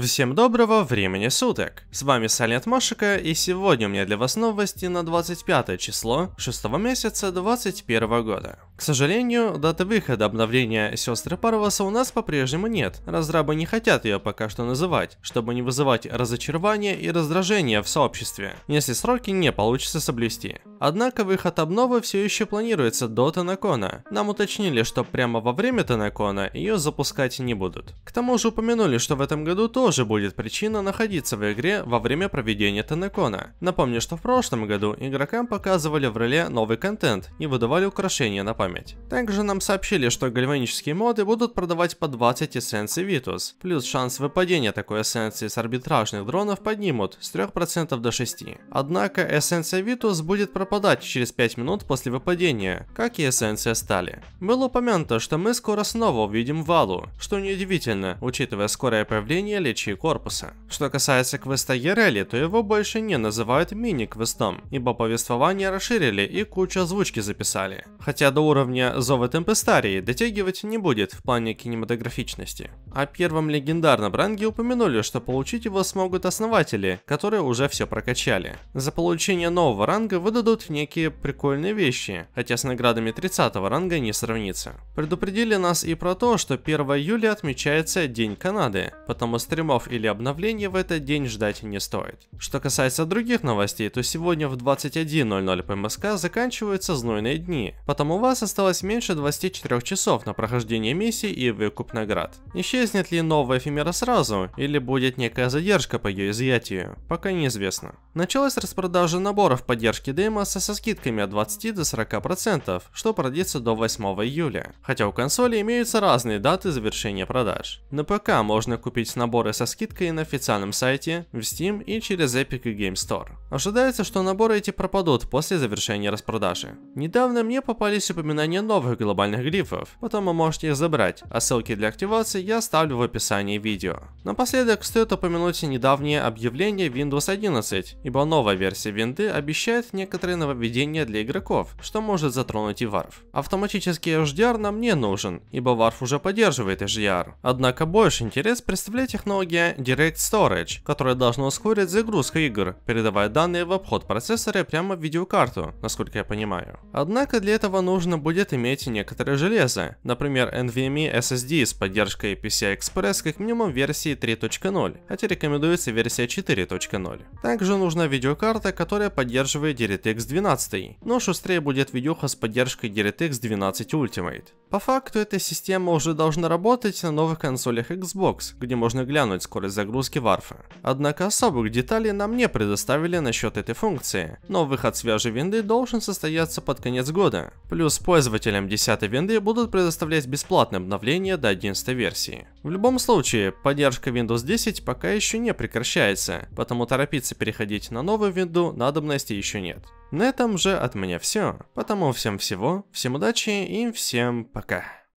Всем доброго времени суток! С вами Салент Машика, и сегодня у меня для вас новости на 25 число 6 месяца 2021 года. К сожалению, даты выхода обновления «Сестры Парваса» у нас по-прежнему нет. Разрабы не хотят ее пока что называть, чтобы не вызывать разочарование и раздражение в сообществе, если сроки не получится соблюсти. Однако выход обновы все еще планируется до Танакона. Нам уточнили, что прямо во время Танакона ее запускать не будут. К тому же упомянули, что в этом году тоже будет причина находиться в игре во время проведения Танакона. Напомню, что в прошлом году игрокам показывали в реле новый контент и выдавали украшения на память фармить. Также нам сообщили, что гальванические моды будут продавать по 20 эссенций Витус, плюс шанс выпадения такой эссенции с арбитражных дронов поднимут с 3% до 6%. Однако эссенция Витус будет пропадать через 5 минут после выпадения, как и эссенция стали. Было упомянуто, что мы скоро снова увидим Валу, что неудивительно, учитывая скорое появление лечи корпуса. Что касается квеста Ерели, то его больше не называют мини-квестом, ибо повествование расширили и кучу озвучки записали. Хотя до уровня уровня Зова Темпестарии дотягивать не будет в плане кинематографичности. О первом легендарном ранге упомянули, что получить его смогут основатели, которые уже все прокачали. За получение нового ранга выдадут некие прикольные вещи, хотя с наградами 30 ранга не сравнится. Предупредили нас и про то, что 1 июля отмечается День Канады, потому стримов или обновлений в этот день ждать не стоит. Что касается других новостей, то сегодня в 21.00 по МСК заканчиваются знойные дни, потому вас осталось меньше 24 часов на прохождение миссии и выкуп наград. Исчезнет ли новая эфемера сразу, или будет некая задержка по ее изъятию, пока неизвестно. Началась распродажа наборов поддержки Деймоса со скидками от 20 до 40%, что продлится до 8 июля. Хотя у консоли имеются разные даты завершения продаж. На ПК можно купить наборы со скидкой на официальном сайте, в Steam и через Epic Game Store. Ожидается, что наборы эти пропадут после завершения распродажи. Недавно мне попались упоминания новых глобальных грифов, потом вы можете их забрать, а ссылки для активации я оставлю в описании видео. Напоследок стоит упомянуть недавнее объявление Windows 11, ибо новая версия винды обещает некоторые нововведения для игроков, что может затронуть и Valve. Автоматический HDR нам не нужен, ибо Valve уже поддерживает HDR. Однако больше интерес представляет технология Direct Storage, которая должна ускорить загрузку игр, передавая данные данные в обход процессора прямо в видеокарту, насколько я понимаю. Однако для этого нужно будет иметь некоторое железо, например NVMe SSD с поддержкой PCI Express как минимум версии 3.0, хотя рекомендуется версия 4.0. Также нужна видеокарта, которая поддерживает DirectX 12, но шустрее будет видюха с поддержкой DirectX 12 Ultimate. По факту эта система уже должна работать на новых консолях Xbox, где можно глянуть скорость загрузки варфа. Однако особых деталей нам не предоставили насчет этой функции, но выход свежей винды должен состояться под конец года. Плюс пользователям 10 винды будут предоставлять бесплатное обновление до 11 версии. В любом случае, поддержка Windows 10 пока еще не прекращается, потому торопиться переходить на новую винду надобности еще нет. На этом же от меня все. Потому всем всего, всем удачи и всем пока.